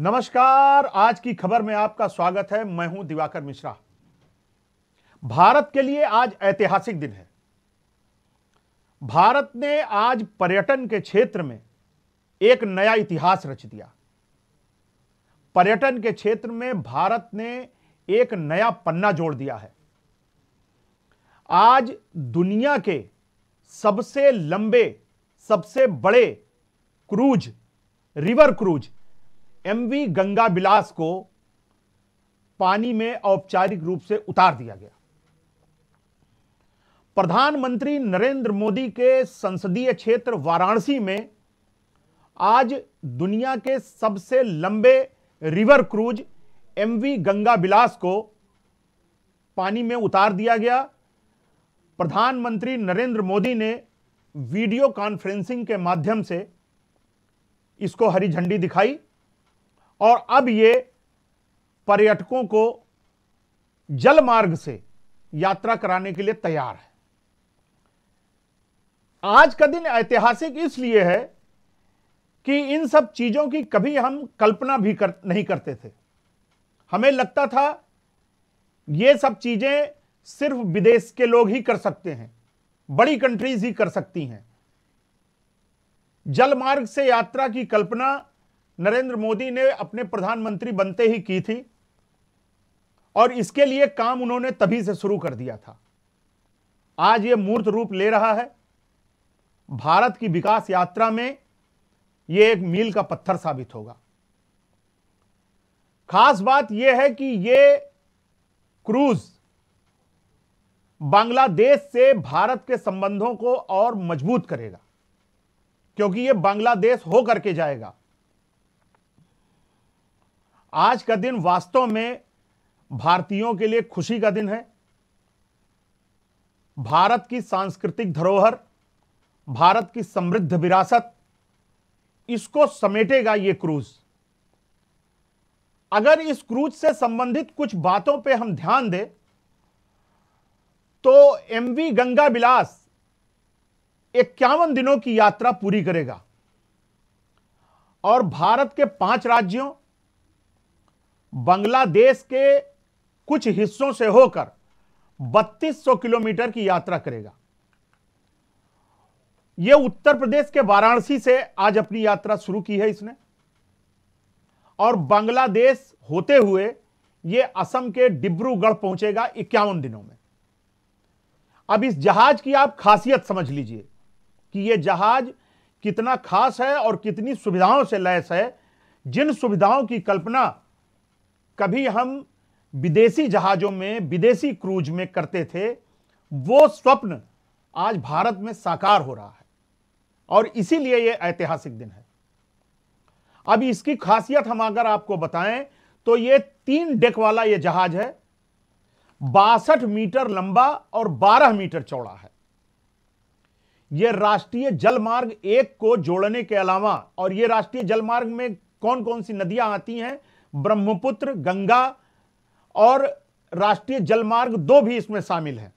नमस्कार आज की खबर में आपका स्वागत है मैं हूं दिवाकर मिश्रा भारत के लिए आज ऐतिहासिक दिन है भारत ने आज पर्यटन के क्षेत्र में एक नया इतिहास रच दिया पर्यटन के क्षेत्र में भारत ने एक नया पन्ना जोड़ दिया है आज दुनिया के सबसे लंबे सबसे बड़े cruise river cruise MV Ganga Vilas को पानी में औपचारिक रूप से उतार दिया गया प्रधानमंत्री नरेंद्र मोदी के संसदीय क्षेत्र वाराणसी में आज दुनिया के सबसे लंबे river cruise MV Ganga Vilas को पानी में उतार दिया गया प्रधानमंत्री नरेंद्र मोदी ने वीडियो कॉन्फ्रेंसिंग के माध्यम से इसको हरी झंडी दिखाई और अब ये पर्यटकों को जल मार्ग से यात्रा कराने के लिए तैयार है आज का दिन ऐतिहासिक इसलिए है कि इन सब चीजों की कभी हम कल्पना भी कर, नहीं करते थे हमें लगता था ये सब चीजें सिर्फ विदेश के लोग ही कर सकते हैं बड़ी कंट्रीज ही कर सकती हैं जल मार्ग से यात्रा की कल्पना नरेंद्र मोदी ने अपने प्रधानमंत्री बनते ही की थी और इसके लिए काम उन्होंने तभी से शुरू कर दिया था आज ये मूर्त रूप ले रहा है भारत की विकास यात्रा में ये एक मील का पत्थर साबित होगा खास बात यह है कि ये क्रूज बांग्लादेश से भारत के संबंधों को और मजबूत करेगा क्योंकि ये बांग्लादेश होकर के जाएगा आज का दिन वास्तव में भारतीयों के लिए खुशी का दिन है भारत की सांस्कृतिक धरोहर भारत की समृद्ध विरासत इसको समेटेगा ये क्रूज अगर इस क्रूज से संबंधित कुछ बातों पे हम ध्यान दें तो एमवी गंगा बिलास इक्यावन दिनों की यात्रा पूरी करेगा और भारत के पांच राज्यों बांग्लादेश के कुछ हिस्सों से होकर 3200 किलोमीटर की यात्रा करेगा यह उत्तर प्रदेश के वाराणसी से आज अपनी यात्रा शुरू की है इसने और बांग्लादेश होते हुए यह असम के डिब्रूगढ़ पहुंचेगा इक्यावन दिनों में अब इस जहाज की आप खासियत समझ लीजिए कि यह जहाज कितना खास है और कितनी सुविधाओं से लैस है जिन सुविधाओं की कल्पना कभी हम विदेशी जहाज़ों में विदेशी क्रूज में करते थे वो स्वप्न आज भारत में साकार हो रहा है और इसीलिए ये ऐतिहासिक दिन है अब इसकी खासियत हम अगर आपको बताएं तो ये तीन डेक वाला ये जहाज है बासठ मीटर लंबा और 12 मीटर चौड़ा है यह राष्ट्रीय जलमार्ग एक को जोड़ने के अलावा और यह राष्ट्रीय जलमार्ग में कौन कौन सी नदियां आती हैं ब्रह्मपुत्र गंगा और राष्ट्रीय जलमार्ग दो भी इसमें शामिल है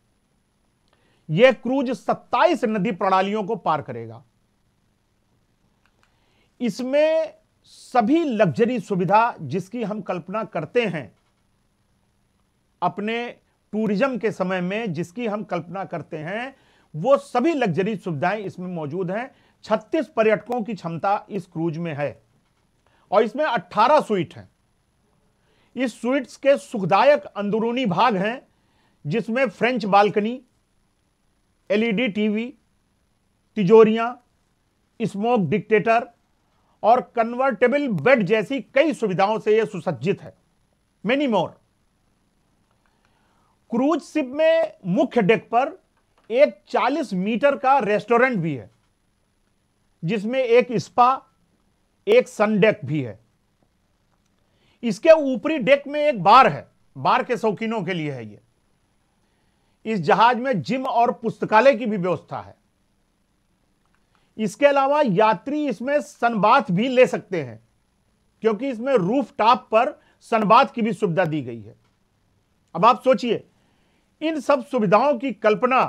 यह क्रूज 27 नदी प्रणालियों को पार करेगा इसमें सभी लग्जरी सुविधा जिसकी हम कल्पना करते हैं अपने टूरिज्म के समय में जिसकी हम कल्पना करते हैं वो सभी लग्जरी सुविधाएं इसमें मौजूद हैं 36 पर्यटकों की क्षमता इस क्रूज में है और इसमें 18 स्वीट हैं इस स्वीट्स के सुखदायक अंदरूनी भाग हैं जिसमें फ्रेंच बालकनी एलईडी टीवी तिजोरियां स्मोक डिक्टेटर और कन्वर्टेबल बेड जैसी कई सुविधाओं से यह सुसज्जित है मेनी मोर क्रूज शिप में मुख्य डेक पर एक 40 मीटर का रेस्टोरेंट भी है जिसमें एक स्पा एक सन डेक भी है इसके ऊपरी डेक में एक बार है बार के शौकीनों के लिए है ये इस जहाज में जिम और पुस्तकालय की भी व्यवस्था है इसके अलावा यात्री इसमें सनबाथ भी ले सकते हैं क्योंकि इसमें रूफ टॉप पर सनबाथ की भी सुविधा दी गई है अब आप सोचिए इन सब सुविधाओं की कल्पना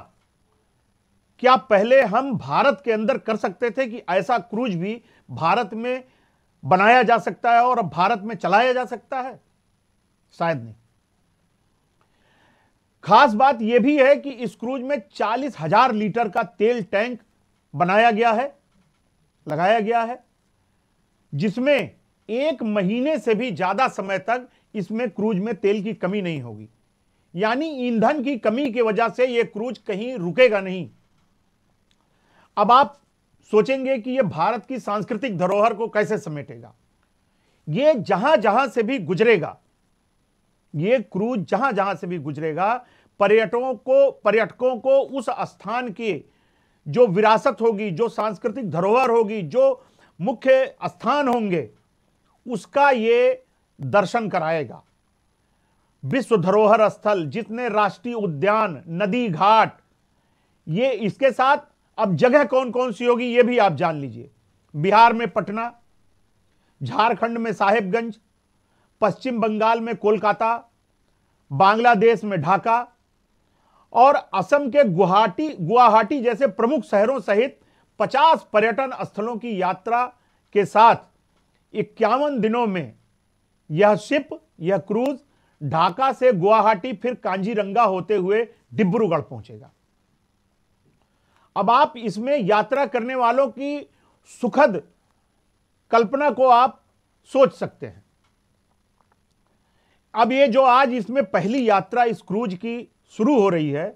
क्या पहले हम भारत के अंदर कर सकते थे कि ऐसा क्रूज भी भारत में बनाया जा सकता है और अब भारत में चलाया जा सकता है शायद नहीं खास बात यह भी है कि इस क्रूज में चालीस हजार लीटर का तेल टैंक बनाया गया है लगाया गया है जिसमें एक महीने से भी ज्यादा समय तक इसमें क्रूज में तेल की कमी नहीं होगी यानी ईंधन की कमी की वजह से यह क्रूज कहीं रुकेगा नहीं अब आप सोचेंगे कि यह भारत की सांस्कृतिक धरोहर को कैसे समेटेगा यह जहां जहां से भी गुजरेगा यह क्रूज जहां जहां से भी गुजरेगा पर्यटकों को पर्यटकों को उस स्थान की जो विरासत होगी जो सांस्कृतिक धरोहर होगी जो मुख्य स्थान होंगे उसका यह दर्शन कराएगा विश्व धरोहर स्थल जितने राष्ट्रीय उद्यान नदी घाट ये इसके साथ अब जगह कौन कौन सी होगी ये भी आप जान लीजिए बिहार में पटना झारखंड में साहेबगंज पश्चिम बंगाल में कोलकाता बांग्लादेश में ढाका और असम के गुवाहाटी गुवाहाटी जैसे प्रमुख शहरों सहित 50 पर्यटन स्थलों की यात्रा के साथ इक्यावन दिनों में यह शिप यह क्रूज ढाका से गुवाहाटी फिर कांजीरंगा होते हुए डिब्रूगढ़ पहुंचेगा अब आप इसमें यात्रा करने वालों की सुखद कल्पना को आप सोच सकते हैं अब ये जो आज इसमें पहली यात्रा इस क्रूज की शुरू हो रही है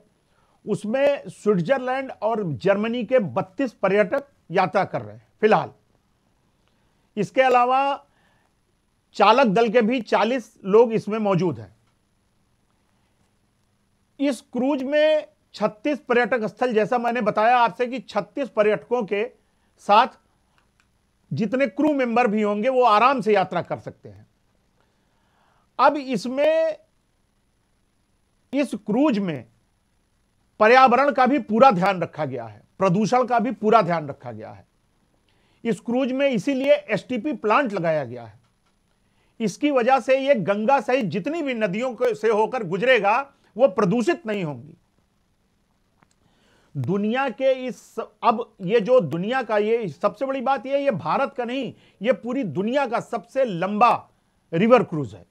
उसमें स्विट्जरलैंड और जर्मनी के 32 पर्यटक यात्रा कर रहे हैं फिलहाल इसके अलावा चालक दल के भी 40 लोग इसमें मौजूद हैं इस क्रूज में छत्तीस पर्यटक स्थल जैसा मैंने बताया आपसे कि छत्तीस पर्यटकों के साथ जितने क्रू मेंबर भी होंगे वो आराम से यात्रा कर सकते हैं अब इसमें इस क्रूज में पर्यावरण का भी पूरा ध्यान रखा गया है प्रदूषण का भी पूरा ध्यान रखा गया है इस क्रूज में इसीलिए एसटीपी प्लांट लगाया गया है इसकी वजह से ये गंगा सहित जितनी भी नदियों से होकर गुजरेगा वो प्रदूषित नहीं होंगी दुनिया के इस अब ये जो दुनिया का ये सबसे बड़ी बात ये ये भारत का नहीं ये पूरी दुनिया का सबसे लंबा रिवर क्रूज है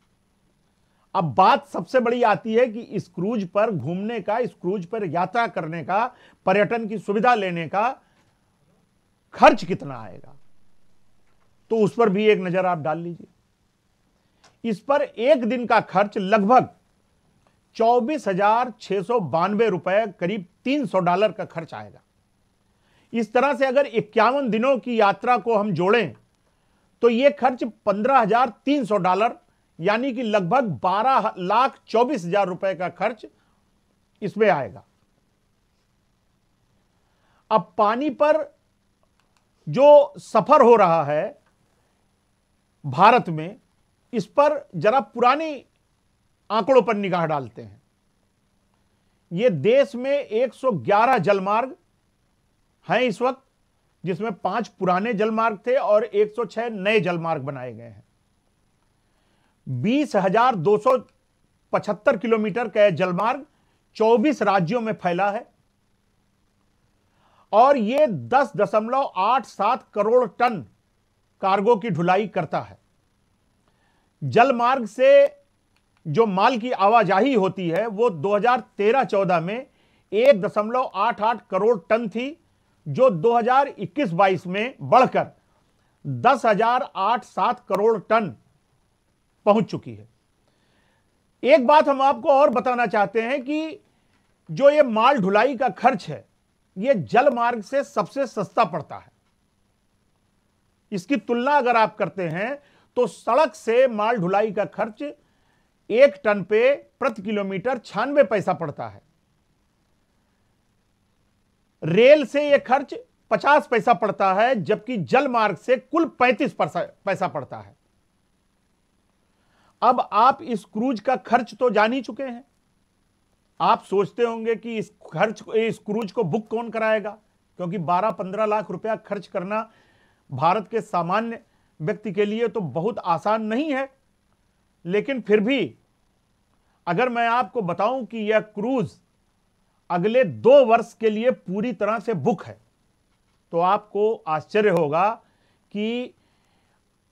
अब बात सबसे बड़ी आती है कि इस क्रूज पर घूमने का इस क्रूज पर यात्रा करने का पर्यटन की सुविधा लेने का खर्च कितना आएगा तो उस पर भी एक नजर आप डाल लीजिए इस पर एक दिन का खर्च लगभग चौबीस हजार छह सौ बानवे रुपए करीब तीन सौ डॉलर का खर्च आएगा इस तरह से अगर इक्यावन दिनों की यात्रा को हम जोड़ें तो यह खर्च पंद्रह हजार तीन सौ डॉलर यानी कि लगभग बारह लाख चौबीस हजार रुपए का खर्च इसमें आएगा अब पानी पर जो सफर हो रहा है भारत में इस पर जरा पुरानी आंकड़ों पर निगाह डालते हैं यह देश में 111 जलमार्ग हैं इस वक्त जिसमें पांच पुराने जलमार्ग थे और 106 नए जलमार्ग बनाए गए हैं बीस हजार दो सौ पचहत्तर किलोमीटर का जलमार्ग 24 राज्यों में फैला है और यह दस दशमलव आठ सात करोड़ टन कार्गो की ढुलाई करता है जलमार्ग से जो माल की आवाजाही होती है वो 2013-14 में एक दशमलव आठ आठ करोड़ टन थी जो 2021-22 में बढ़कर दस हजार आठ सात करोड़ टन पहुंच चुकी है एक बात हम आपको और बताना चाहते हैं कि जो ये माल ढुलाई का खर्च है ये जल मार्ग से सबसे सस्ता पड़ता है इसकी तुलना अगर आप करते हैं तो सड़क से माल ढुलाई का खर्च एक टन पे प्रति किलोमीटर छियानवे पैसा पड़ता है रेल से यह खर्च 50 पैसा पड़ता है जबकि जल मार्ग से कुल 35 पैसा पड़ता है अब आप इस क्रूज का खर्च तो जान ही चुके हैं आप सोचते होंगे कि इस खर्च इस क्रूज को बुक कौन कराएगा क्योंकि 12-15 लाख रुपया खर्च करना भारत के सामान्य व्यक्ति के लिए तो बहुत आसान नहीं है लेकिन फिर भी अगर मैं आपको बताऊं कि यह क्रूज अगले दो वर्ष के लिए पूरी तरह से बुक है तो आपको आश्चर्य होगा कि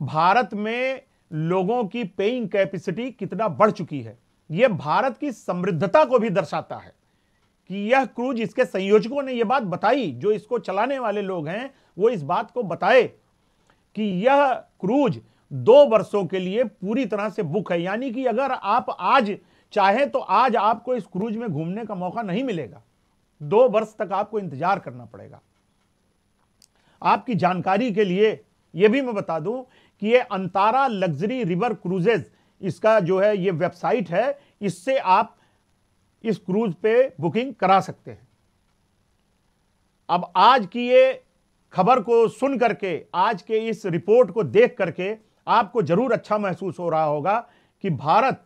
भारत में लोगों की पेइंग कैपेसिटी कितना बढ़ चुकी है यह भारत की समृद्धता को भी दर्शाता है कि यह क्रूज इसके संयोजकों ने यह बात बताई जो इसको चलाने वाले लोग हैं वो इस बात को बताए कि यह क्रूज दो वर्षों के लिए पूरी तरह से बुक है यानी कि अगर आप आज चाहें तो आज आपको इस क्रूज में घूमने का मौका नहीं मिलेगा दो वर्ष तक आपको इंतजार करना पड़ेगा आपकी जानकारी के लिए यह भी मैं बता दूं कि ये अंतारा लग्जरी रिवर क्रूजेज इसका जो है ये वेबसाइट है इससे आप इस क्रूज पे बुकिंग करा सकते हैं अब आज की ये खबर को सुन करके आज के इस रिपोर्ट को देख करके आपको जरूर अच्छा महसूस हो रहा होगा कि भारत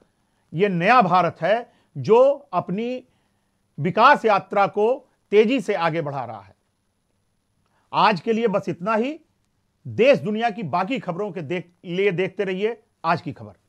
ये नया भारत है जो अपनी विकास यात्रा को तेजी से आगे बढ़ा रहा है आज के लिए बस इतना ही देश दुनिया की बाकी खबरों के देख लिए देखते रहिए आज की खबर